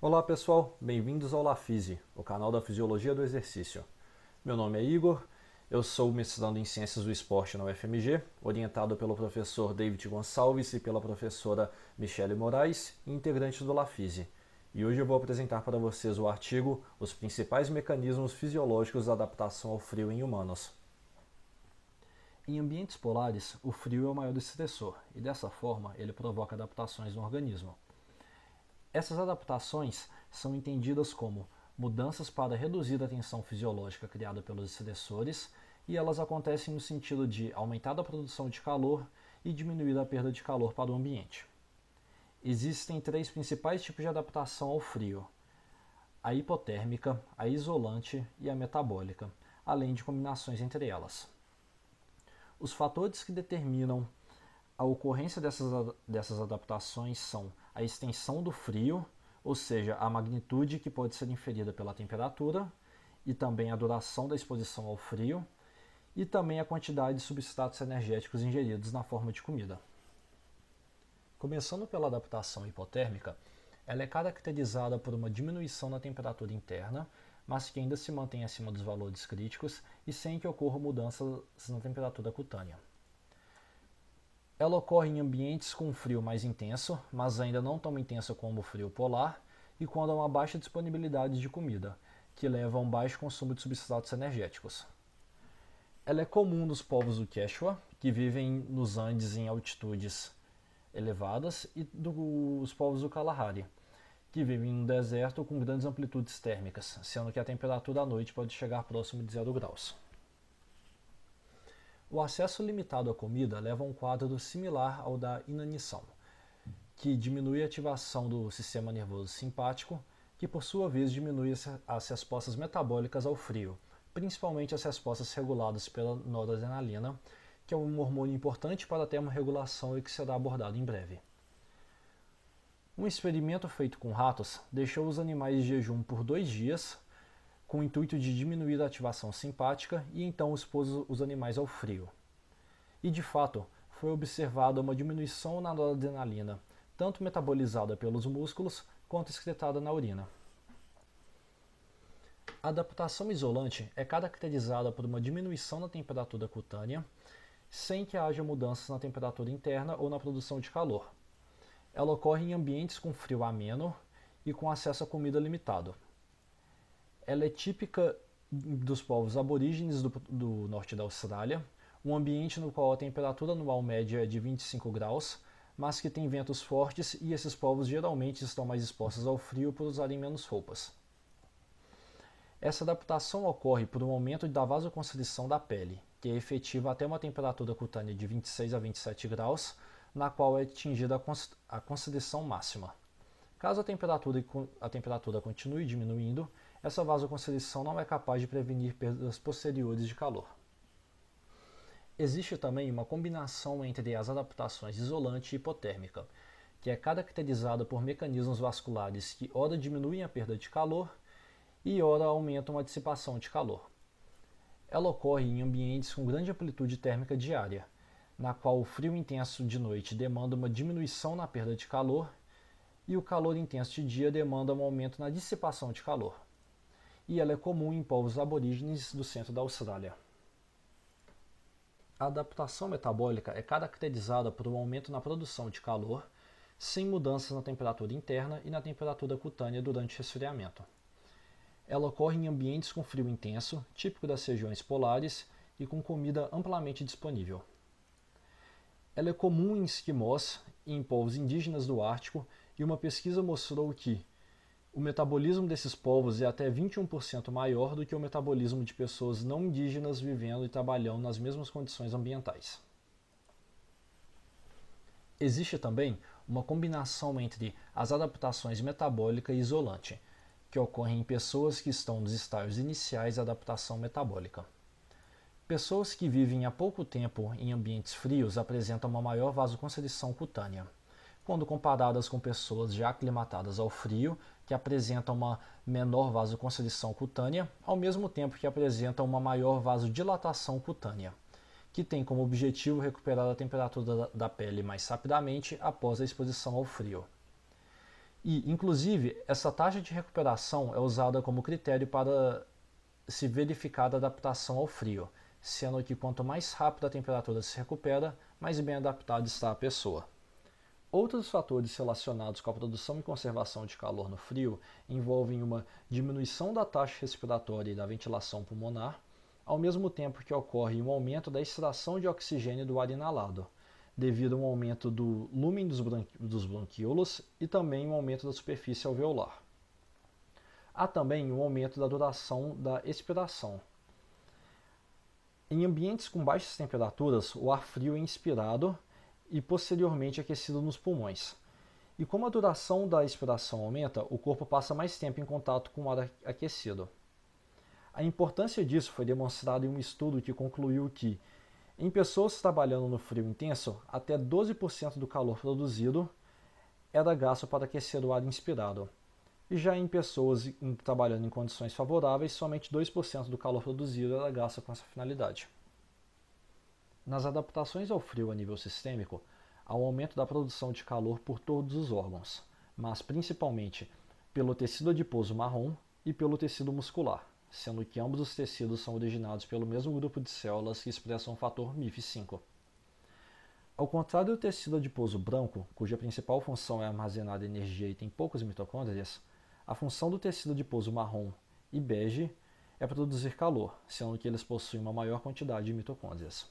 Olá pessoal, bem-vindos ao LaFise, o canal da Fisiologia do Exercício. Meu nome é Igor, eu sou mestrando em Ciências do Esporte na UFMG, orientado pelo professor David Gonçalves e pela professora Michele Moraes, integrante do LaFise. E hoje eu vou apresentar para vocês o artigo Os principais mecanismos fisiológicos da adaptação ao frio em humanos. Em ambientes polares, o frio é o maior estressor e dessa forma ele provoca adaptações no organismo. Essas adaptações são entendidas como mudanças para reduzir a tensão fisiológica criada pelos estressores e elas acontecem no sentido de aumentar a produção de calor e diminuir a perda de calor para o ambiente. Existem três principais tipos de adaptação ao frio: a hipotérmica, a isolante e a metabólica, além de combinações entre elas. Os fatores que determinam a ocorrência dessas, dessas adaptações são a extensão do frio, ou seja, a magnitude que pode ser inferida pela temperatura, e também a duração da exposição ao frio, e também a quantidade de substratos energéticos ingeridos na forma de comida. Começando pela adaptação hipotérmica, ela é caracterizada por uma diminuição na temperatura interna, mas que ainda se mantém acima dos valores críticos e sem que ocorram mudanças na temperatura cutânea. Ela ocorre em ambientes com frio mais intenso, mas ainda não tão intenso como o frio polar, e quando há uma baixa disponibilidade de comida, que leva a um baixo consumo de substratos energéticos. Ela é comum nos povos do Quechua, que vivem nos Andes em altitudes elevadas, e dos povos do Kalahari, que vivem no deserto com grandes amplitudes térmicas, sendo que a temperatura à noite pode chegar próximo de 0 graus. O acesso limitado à comida leva a um quadro similar ao da inanição, que diminui a ativação do sistema nervoso simpático, que por sua vez diminui as respostas metabólicas ao frio, principalmente as respostas reguladas pela noradrenalina, que é um hormônio importante para a termorregulação e que será abordado em breve. Um experimento feito com ratos deixou os animais em jejum por dois dias com o intuito de diminuir a ativação simpática e então expôs os animais ao frio. E de fato, foi observada uma diminuição na adrenalina, tanto metabolizada pelos músculos quanto excretada na urina. A adaptação isolante é caracterizada por uma diminuição na temperatura cutânea, sem que haja mudanças na temperatura interna ou na produção de calor. Ela ocorre em ambientes com frio ameno e com acesso a comida limitado, ela é típica dos povos aborígenes do, do norte da Austrália, um ambiente no qual a temperatura anual média é de 25 graus, mas que tem ventos fortes e esses povos geralmente estão mais expostos ao frio por usarem menos roupas. Essa adaptação ocorre por um aumento da vasoconstrição da pele, que é efetiva até uma temperatura cutânea de 26 a 27 graus, na qual é atingida a constrição máxima. Caso a temperatura, a temperatura continue diminuindo, essa vasoconstrição não é capaz de prevenir perdas posteriores de calor. Existe também uma combinação entre as adaptações isolante e hipotérmica, que é caracterizada por mecanismos vasculares que ora diminuem a perda de calor e ora aumentam a dissipação de calor. Ela ocorre em ambientes com grande amplitude térmica diária, na qual o frio intenso de noite demanda uma diminuição na perda de calor e o calor intenso de dia demanda um aumento na dissipação de calor e ela é comum em povos aborígenes do centro da Austrália. A adaptação metabólica é caracterizada por um aumento na produção de calor, sem mudanças na temperatura interna e na temperatura cutânea durante o resfriamento. Ela ocorre em ambientes com frio intenso, típico das regiões polares, e com comida amplamente disponível. Ela é comum em esquimós e em povos indígenas do Ártico, e uma pesquisa mostrou que o metabolismo desses povos é até 21% maior do que o metabolismo de pessoas não indígenas vivendo e trabalhando nas mesmas condições ambientais. Existe também uma combinação entre as adaptações metabólica e isolante, que ocorrem em pessoas que estão nos estágios iniciais da adaptação metabólica. Pessoas que vivem há pouco tempo em ambientes frios apresentam uma maior vasoconstrição cutânea quando comparadas com pessoas já aclimatadas ao frio, que apresentam uma menor vasoconstrição cutânea, ao mesmo tempo que apresentam uma maior vasodilatação cutânea, que tem como objetivo recuperar a temperatura da pele mais rapidamente após a exposição ao frio. E, inclusive, essa taxa de recuperação é usada como critério para se verificar a adaptação ao frio, sendo que quanto mais rápido a temperatura se recupera, mais bem adaptada está a pessoa. Outros fatores relacionados com a produção e conservação de calor no frio envolvem uma diminuição da taxa respiratória e da ventilação pulmonar, ao mesmo tempo que ocorre um aumento da extração de oxigênio do ar inalado, devido a um aumento do lumen dos, bran dos bronquíolos e também um aumento da superfície alveolar. Há também um aumento da duração da expiração. Em ambientes com baixas temperaturas, o ar frio é inspirado e posteriormente aquecido nos pulmões. E como a duração da expiração aumenta, o corpo passa mais tempo em contato com o ar aquecido. A importância disso foi demonstrada em um estudo que concluiu que, em pessoas trabalhando no frio intenso, até 12% do calor produzido era é gasto para aquecer o ar inspirado. E já em pessoas trabalhando em condições favoráveis, somente 2% do calor produzido era é gasto com essa finalidade. Nas adaptações ao frio a nível sistêmico, há um aumento da produção de calor por todos os órgãos, mas principalmente pelo tecido adiposo marrom e pelo tecido muscular, sendo que ambos os tecidos são originados pelo mesmo grupo de células que expressam o fator MIF5. Ao contrário do tecido adiposo branco, cuja principal função é armazenar energia e tem poucas mitocôndrias, a função do tecido adiposo marrom e bege é produzir calor, sendo que eles possuem uma maior quantidade de mitocôndrias.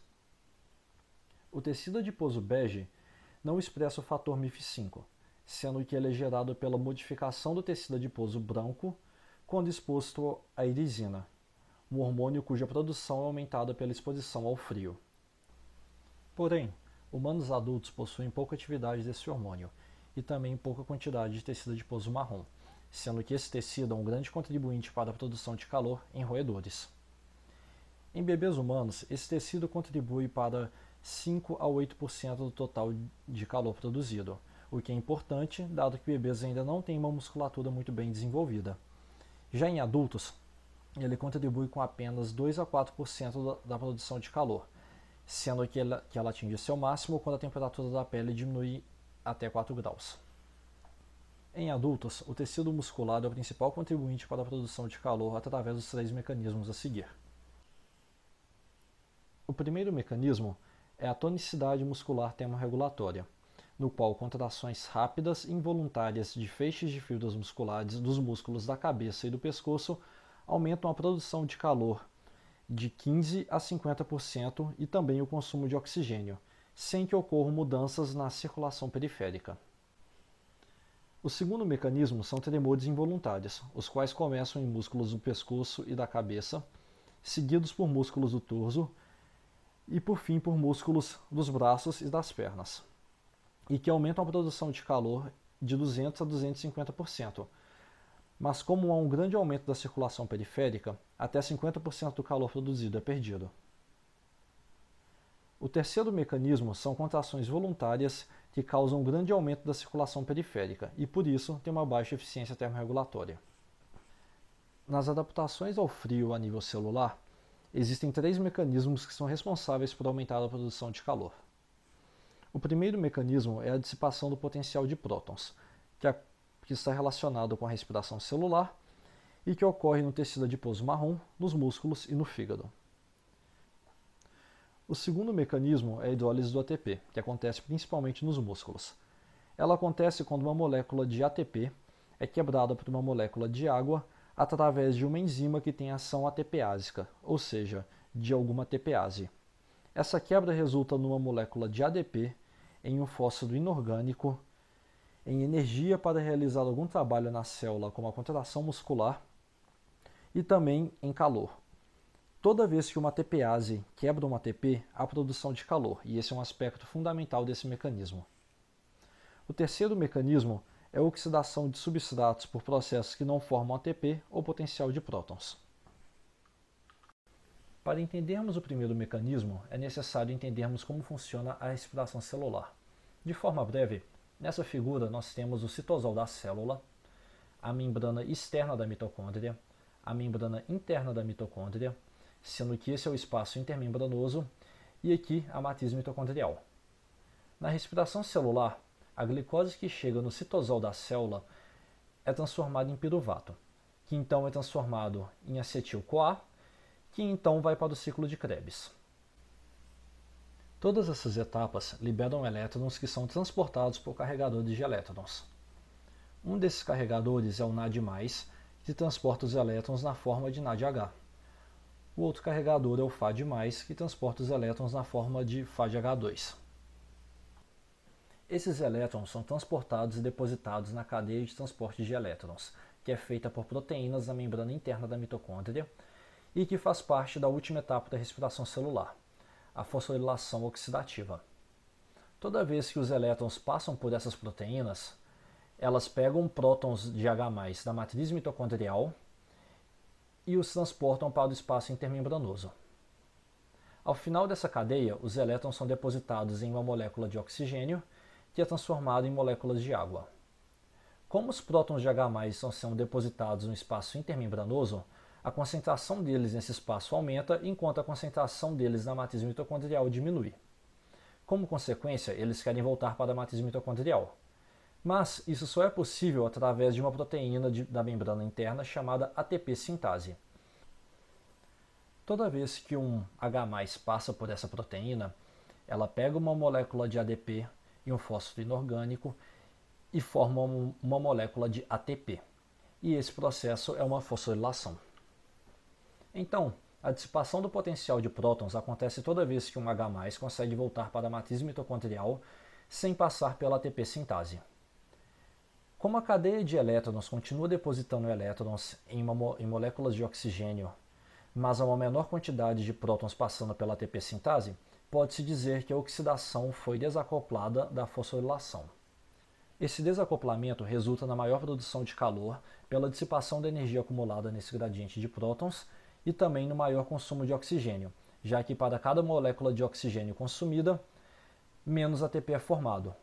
O tecido adiposo bege não expressa o fator MIF5, sendo que ele é gerado pela modificação do tecido adiposo branco quando exposto à irisina, um hormônio cuja produção é aumentada pela exposição ao frio. Porém, humanos adultos possuem pouca atividade desse hormônio e também pouca quantidade de tecido adiposo marrom, sendo que esse tecido é um grande contribuinte para a produção de calor em roedores. Em bebês humanos, esse tecido contribui para 5 a 8% do total de calor produzido, o que é importante, dado que bebês ainda não têm uma musculatura muito bem desenvolvida. Já em adultos, ele contribui com apenas 2 a 4% da produção de calor, sendo que ela, que ela atinge seu máximo quando a temperatura da pele diminui até 4 graus. Em adultos, o tecido muscular é o principal contribuinte para a produção de calor através dos três mecanismos a seguir. O primeiro mecanismo é a tonicidade muscular termorregulatória, no qual contrações rápidas e involuntárias de feixes de fibras musculares dos músculos da cabeça e do pescoço aumentam a produção de calor de 15 a 50% e também o consumo de oxigênio, sem que ocorram mudanças na circulação periférica. O segundo mecanismo são tremores involuntários, os quais começam em músculos do pescoço e da cabeça, seguidos por músculos do torso, e por fim por músculos dos braços e das pernas, e que aumentam a produção de calor de 200 a 250%. Mas como há um grande aumento da circulação periférica, até 50% do calor produzido é perdido. O terceiro mecanismo são contrações voluntárias que causam um grande aumento da circulação periférica e, por isso, têm uma baixa eficiência termorregulatória. Nas adaptações ao frio a nível celular, existem três mecanismos que são responsáveis por aumentar a produção de calor. O primeiro mecanismo é a dissipação do potencial de prótons, que, é, que está relacionado com a respiração celular e que ocorre no tecido adiposo marrom, nos músculos e no fígado. O segundo mecanismo é a hidrólise do ATP, que acontece principalmente nos músculos. Ela acontece quando uma molécula de ATP é quebrada por uma molécula de água através de uma enzima que tem ação ATPásica, ou seja, de alguma ATPase. Essa quebra resulta numa molécula de ADP em um fósforo inorgânico, em energia para realizar algum trabalho na célula, como a contração muscular, e também em calor. Toda vez que uma ATPase quebra uma ATP, há produção de calor, e esse é um aspecto fundamental desse mecanismo. O terceiro mecanismo é a oxidação de substratos por processos que não formam ATP ou potencial de prótons. Para entendermos o primeiro mecanismo, é necessário entendermos como funciona a respiração celular. De forma breve, nessa figura nós temos o citosol da célula, a membrana externa da mitocôndria, a membrana interna da mitocôndria, sendo que esse é o espaço intermembranoso, e aqui a matriz mitocondrial. Na respiração celular, a glicose que chega no citosol da célula é transformada em piruvato, que então é transformado em acetil-CoA, que então vai para o ciclo de Krebs. Todas essas etapas liberam elétrons que são transportados por carregadores de elétrons. Um desses carregadores é o NAD+, que transporta os elétrons na forma de NADH. O outro carregador é o FAD+, que transporta os elétrons na forma de FADH2. Esses elétrons são transportados e depositados na cadeia de transporte de elétrons, que é feita por proteínas na membrana interna da mitocôndria e que faz parte da última etapa da respiração celular, a fosforilação oxidativa. Toda vez que os elétrons passam por essas proteínas, elas pegam prótons de H+ da matriz mitocondrial e os transportam para o espaço intermembranoso. Ao final dessa cadeia, os elétrons são depositados em uma molécula de oxigênio que é transformado em moléculas de água. Como os prótons de H são depositados no espaço intermembranoso, a concentração deles nesse espaço aumenta enquanto a concentração deles na matriz mitocondrial diminui. Como consequência, eles querem voltar para a matriz mitocondrial. Mas isso só é possível através de uma proteína de, da membrana interna chamada ATP sintase. Toda vez que um H passa por essa proteína, ela pega uma molécula de ADP e um fósforo inorgânico e formam uma molécula de ATP. E esse processo é uma fosforilação. Então, a dissipação do potencial de prótons acontece toda vez que um H consegue voltar para a matriz mitocondrial sem passar pela ATP sintase. Como a cadeia de elétrons continua depositando elétrons em, mo em moléculas de oxigênio, mas há uma menor quantidade de prótons passando pela ATP sintase, pode-se dizer que a oxidação foi desacoplada da fosforilação. Esse desacoplamento resulta na maior produção de calor pela dissipação da energia acumulada nesse gradiente de prótons e também no maior consumo de oxigênio, já que para cada molécula de oxigênio consumida, menos ATP é formado,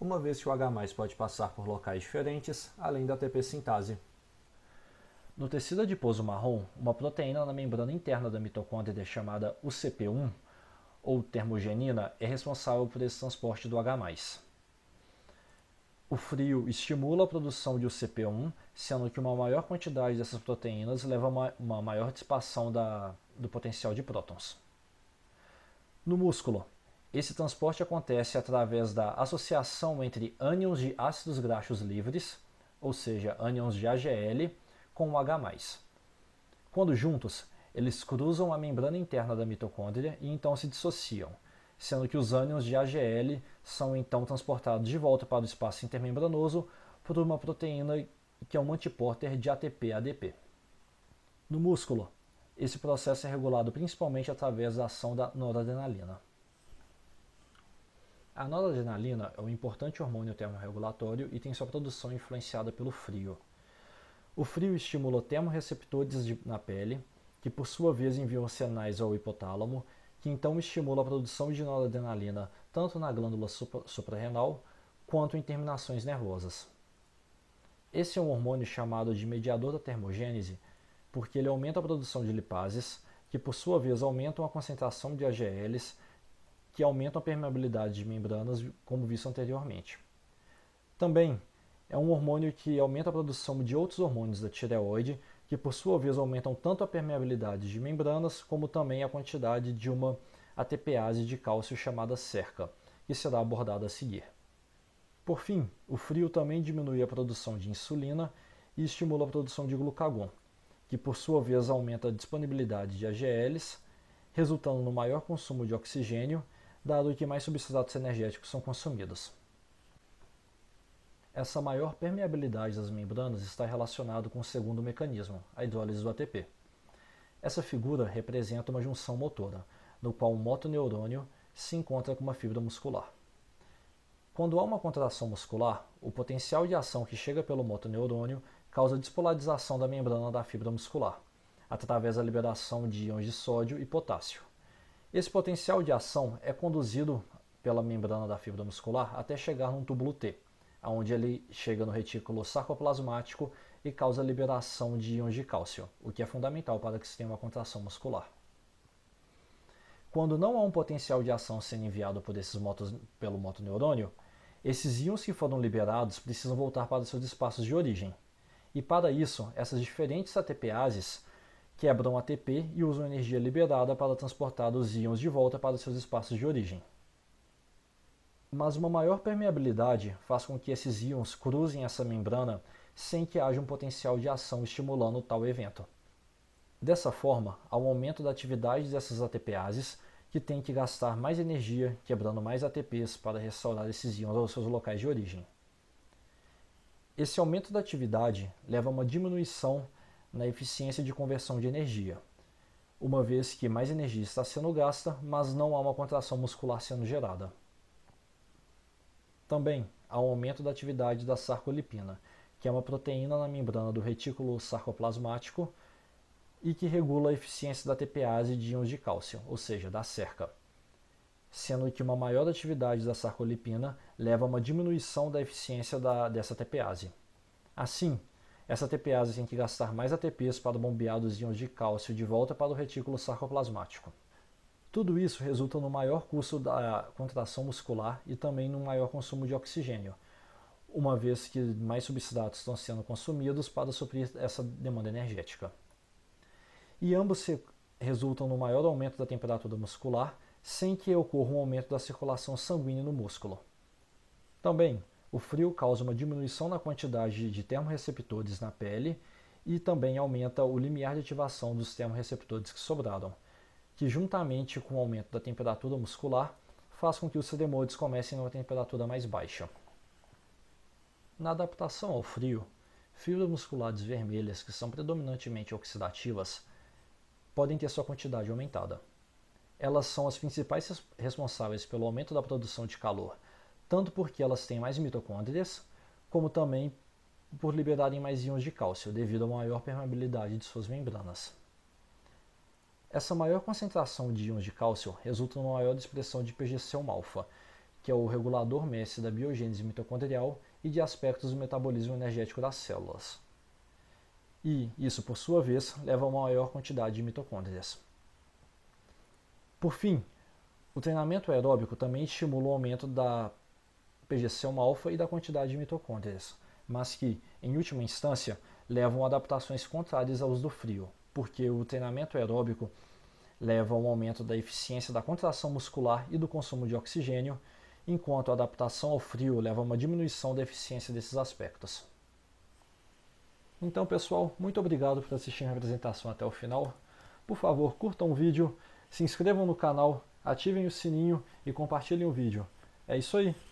uma vez que o H pode passar por locais diferentes, além da ATP sintase. No tecido adiposo marrom, uma proteína na membrana interna da mitocôndria chamada UCP1 ou termogenina é responsável por esse transporte do H+. O frio estimula a produção de UCP1, sendo que uma maior quantidade dessas proteínas leva a uma maior dissipação da, do potencial de prótons. No músculo, esse transporte acontece através da associação entre ânions de ácidos graxos livres, ou seja, ânions de AGL, com o H+. Quando juntos, eles cruzam a membrana interna da mitocôndria e então se dissociam, sendo que os ânions de AGL são então transportados de volta para o espaço intermembranoso por uma proteína que é um antiporter de ATP-ADP. No músculo, esse processo é regulado principalmente através da ação da noradrenalina. A noradrenalina é um importante hormônio termorregulatório e tem sua produção influenciada pelo frio. O frio estimula termorreceptores na pele que por sua vez enviam sinais ao hipotálamo, que então estimula a produção de noradrenalina tanto na glândula suprarrenal quanto em terminações nervosas. Esse é um hormônio chamado de mediador da termogênese, porque ele aumenta a produção de lipases, que por sua vez aumentam a concentração de AGLs, que aumentam a permeabilidade de membranas, como visto anteriormente. Também é um hormônio que aumenta a produção de outros hormônios da tireoide, que por sua vez aumentam tanto a permeabilidade de membranas como também a quantidade de uma ATPase de cálcio chamada cerca, que será abordada a seguir. Por fim, o frio também diminui a produção de insulina e estimula a produção de glucagon, que por sua vez aumenta a disponibilidade de AGLs, resultando no maior consumo de oxigênio, dado que mais substratos energéticos são consumidos. Essa maior permeabilidade das membranas está relacionado com o segundo mecanismo, a hidrólise do ATP. Essa figura representa uma junção motora, no qual um motoneurônio se encontra com uma fibra muscular. Quando há uma contração muscular, o potencial de ação que chega pelo motoneurônio causa despolarização da membrana da fibra muscular, através da liberação de íons de sódio e potássio. Esse potencial de ação é conduzido pela membrana da fibra muscular até chegar num túbulo T, onde ele chega no retículo sarcoplasmático e causa liberação de íons de cálcio, o que é fundamental para que se tenha uma contração muscular. Quando não há um potencial de ação sendo enviado por esses motos, pelo motoneurônio, esses íons que foram liberados precisam voltar para seus espaços de origem. E para isso, essas diferentes ATPases quebram ATP e usam energia liberada para transportar os íons de volta para seus espaços de origem mas uma maior permeabilidade faz com que esses íons cruzem essa membrana sem que haja um potencial de ação estimulando tal evento. Dessa forma, há um aumento da atividade dessas ATPases, que têm que gastar mais energia, quebrando mais ATPs para restaurar esses íons aos seus locais de origem. Esse aumento da atividade leva a uma diminuição na eficiência de conversão de energia, uma vez que mais energia está sendo gasta, mas não há uma contração muscular sendo gerada. Também há um aumento da atividade da sarcolipina, que é uma proteína na membrana do retículo sarcoplasmático e que regula a eficiência da TPase de íons de cálcio, ou seja, da cerca. Sendo que uma maior atividade da sarcolipina leva a uma diminuição da eficiência da, dessa TPase. Assim, essa TPase tem que gastar mais ATPs para bombear os íons de cálcio de volta para o retículo sarcoplasmático. Tudo isso resulta no maior custo da contração muscular e também no maior consumo de oxigênio, uma vez que mais substratos estão sendo consumidos para suprir essa demanda energética. E ambos resultam no maior aumento da temperatura muscular, sem que ocorra um aumento da circulação sanguínea no músculo. Também, o frio causa uma diminuição na quantidade de termorreceptores na pele e também aumenta o limiar de ativação dos termorreceptores que sobraram que juntamente com o aumento da temperatura muscular faz com que os tremores comecem numa temperatura mais baixa. Na adaptação ao frio, fibras musculares vermelhas, que são predominantemente oxidativas, podem ter sua quantidade aumentada. Elas são as principais responsáveis pelo aumento da produção de calor, tanto porque elas têm mais mitocôndrias, como também por liberarem mais íons de cálcio devido à maior permeabilidade de suas membranas. Essa maior concentração de íons de cálcio resulta numa maior expressão de PGC-alfa, que é o regulador mestre da biogênese mitocondrial e de aspectos do metabolismo energético das células. E isso, por sua vez, leva a uma maior quantidade de mitocôndrias. Por fim, o treinamento aeróbico também estimula o aumento da PGC-alfa e da quantidade de mitocôndrias, mas que, em última instância, levam a adaptações contrárias aos do frio, porque o treinamento aeróbico leva a um aumento da eficiência da contração muscular e do consumo de oxigênio, enquanto a adaptação ao frio leva a uma diminuição da eficiência desses aspectos. Então, pessoal, muito obrigado por assistir a apresentação até o final. Por favor, curtam o vídeo, se inscrevam no canal, ativem o sininho e compartilhem o vídeo. É isso aí!